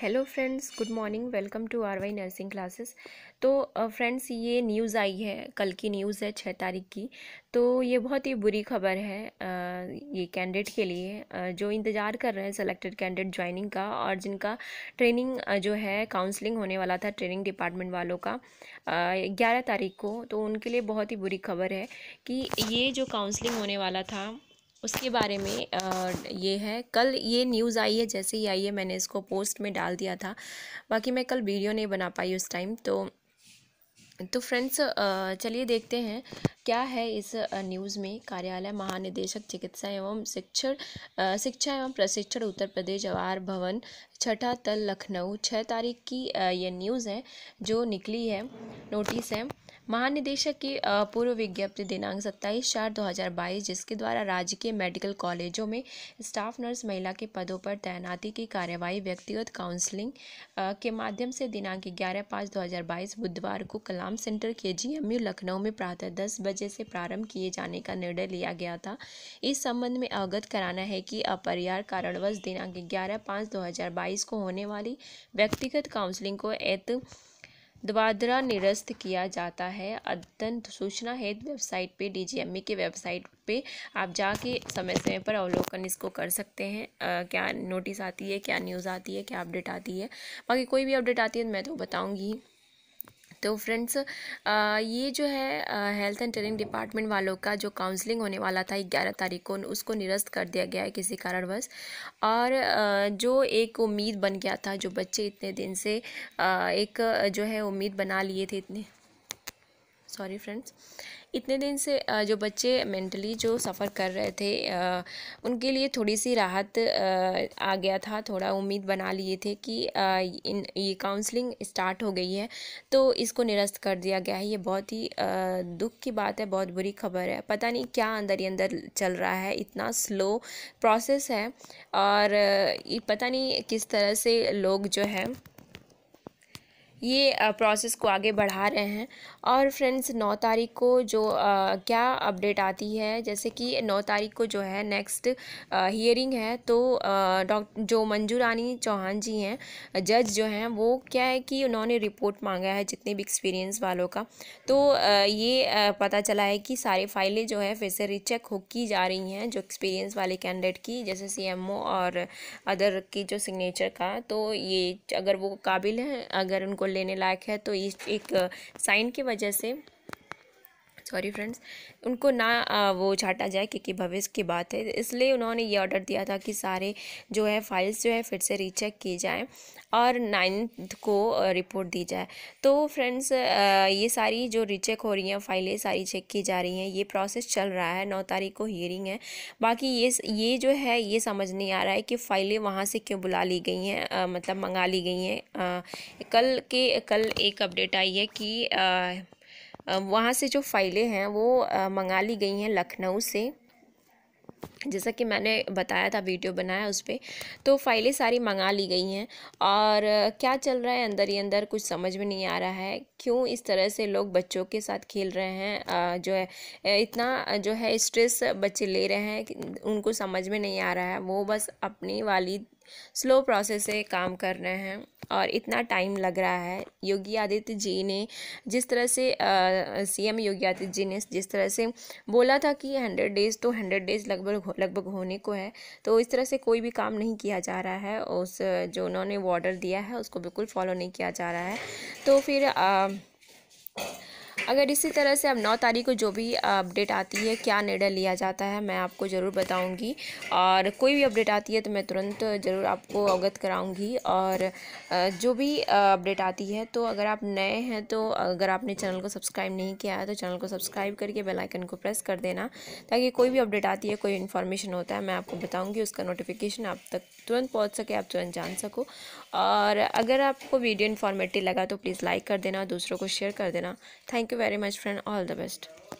hello friends good morning welcome to R Y nursing classes तो friends ये news आई है कल की न्यूज़ है छः तारीख की तो ये बहुत ही बुरी खबर है आ, ये कैंडिडेट के लिए आ, जो इंतज़ार कर रहे हैं सेलेक्टेड कैंडिडेट ज्वाइनिंग का और जिनका ट्रेनिंग जो है काउंसलिंग होने वाला था ट्रेनिंग डिपार्टमेंट वालों का ग्यारह तारीख को तो उनके लिए बहुत ही बुरी खबर है कि ये जो काउंसलिंग होने वाला था उसके बारे में ये है कल ये न्यूज़ आई है जैसे ही आई है मैंने इसको पोस्ट में डाल दिया था बाकी मैं कल वीडियो नहीं बना पाई उस टाइम तो तो फ्रेंड्स चलिए देखते हैं क्या है इस न्यूज़ में कार्यालय महानिदेशक चिकित्सा एवं शिक्षण शिक्षा एवं प्रशिक्षण उत्तर प्रदेश जवाहर भवन छठा तल लखनऊ छः तारीख की ये न्यूज़ है जो निकली है नोटिस है महानिदेशक की पूर्व विज्ञप्ति दिनांक सत्ताईस चार 2022 जिसके द्वारा राज्य के मेडिकल कॉलेजों में स्टाफ नर्स महिला के पदों पर तैनाती की कार्यवाही व्यक्तिगत काउंसलिंग के माध्यम से दिनांक ग्यारह पाँच 2022 बुधवार को कलाम सेंटर के जी लखनऊ में प्रातः दस बजे बजे से प्रारंभ किए जाने का निर्णय लिया गया था इस संबंध में अवगत कराना है कि अपरिहार कारणवश दिनांक ग्यारह पाँच दो हज़ार बाईस को होने वाली व्यक्तिगत काउंसलिंग को एत द्वारा निरस्त किया जाता है अद्यतन सूचना हेतु वेबसाइट पे डीजीएमई के वेबसाइट पे आप जाके समय समय पर अवलोकन इसको कर सकते हैं आ, क्या नोटिस आती है क्या न्यूज़ आती है क्या अपडेट आती है बाकी कोई भी अपडेट आती है तो मैं तो बताऊँगी तो फ्रेंड्स ये जो है हेल्थ एंड ट्रेनिंग डिपार्टमेंट वालों का जो काउंसलिंग होने वाला था ग्यारह तारीख को उसको निरस्त कर दिया गया है किसी कारणवश और जो एक उम्मीद बन गया था जो बच्चे इतने दिन से एक जो है उम्मीद बना लिए थे इतने सॉरी फ्रेंड्स इतने दिन से जो बच्चे मेंटली जो सफ़र कर रहे थे उनके लिए थोड़ी सी राहत आ गया था थोड़ा उम्मीद बना लिए थे कि इन ये काउंसलिंग स्टार्ट हो गई है तो इसको निरस्त कर दिया गया है ये बहुत ही दुख की बात है बहुत बुरी खबर है पता नहीं क्या अंदर ही अंदर चल रहा है इतना स्लो प्रोसेस है और पता नहीं किस तरह से लोग जो है ये प्रोसेस को आगे बढ़ा रहे हैं और फ्रेंड्स नौ तारीख को जो आ, क्या अपडेट आती है जैसे कि नौ तारीख को जो है नेक्स्ट हियरिंग है तो डॉक्टर जो मंजू रानी चौहान जी हैं जज जो हैं वो क्या है कि उन्होंने रिपोर्ट मांगा है जितने भी एक्सपीरियंस वालों का तो आ, ये आ, पता चला है कि सारी फाइलें जो है फिर से रिचेक हो की जा रही हैं जो एक्सपीरियंस वाले कैंडिडेट की जैसे सी और अदर की जो सिग्नेचर का तो ये अगर वो काबिल हैं अगर उनको लेने लायक है तो इस एक साइन की वजह से सॉरी फ्रेंड्स उनको ना वो छाटा जाए क्योंकि भविष्य की बात है इसलिए उन्होंने ये ऑर्डर दिया था कि सारे जो है फाइल्स जो है फिर से रीचेक की जाए और नाइन्थ को रिपोर्ट दी जाए तो फ्रेंड्स ये सारी जो रीचेक हो रही हैं फाइलें सारी चेक की जा रही हैं ये प्रोसेस चल रहा है नौ तारीख को हियरिंग है बाकी ये ये जो है ये समझ नहीं आ रहा है कि फ़ाइलें वहाँ से क्यों बुला ली गई हैं मतलब मंगा ली गई हैं कल के कल एक अपडेट आई है कि आ, वहाँ से जो फ़ाइलें हैं वो मंगा ली गई हैं लखनऊ से जैसा कि मैंने बताया था वीडियो बनाया उस पर तो फाइलें सारी मंगा ली गई हैं और क्या चल रहा है अंदर ही अंदर कुछ समझ में नहीं आ रहा है क्यों इस तरह से लोग बच्चों के साथ खेल रहे हैं जो है इतना जो है स्ट्रेस बच्चे ले रहे हैं उनको समझ में नहीं आ रहा है वो बस अपनी वाली स्लो प्रोसेस से काम कर रहे हैं और इतना टाइम लग रहा है योगी आदित्य जी ने जिस तरह से सीएम योगी आदित्य जी ने जिस तरह से बोला था कि हंड्रेड डेज़ तो हंड्रेड डेज़ लगभग लगभग होने को है तो इस तरह से कोई भी काम नहीं किया जा रहा है उस जो उन्होंने ऑर्डर दिया है उसको बिल्कुल फॉलो नहीं किया जा रहा है तो फिर आ, अगर इसी तरह से अब नौ तारीख को जो भी अपडेट आती है क्या निर्णय लिया जाता है मैं आपको ज़रूर बताऊँगी और कोई भी अपडेट आती है तो मैं तुरंत ज़रूर आपको अवगत कराऊँगी और जो भी अपडेट आती है तो अगर आप नए हैं तो अगर आपने चैनल को सब्सक्राइब नहीं किया है तो चैनल को सब्सक्राइब करके बेलाइकन को प्रेस कर देना ताकि कोई भी अपडेट आती है कोई इन्फॉर्मेशन होता है मैं आपको बताऊँगी उसका नोटिफिकेशन आप तक तुरंत पहुँच सके आप तुरंत जान सको और अगर आपको वीडियो इन्फॉर्मेटिव लगा तो प्लीज़ लाइक कर देना दूसरों को शेयर कर देना thank you very much friend all the best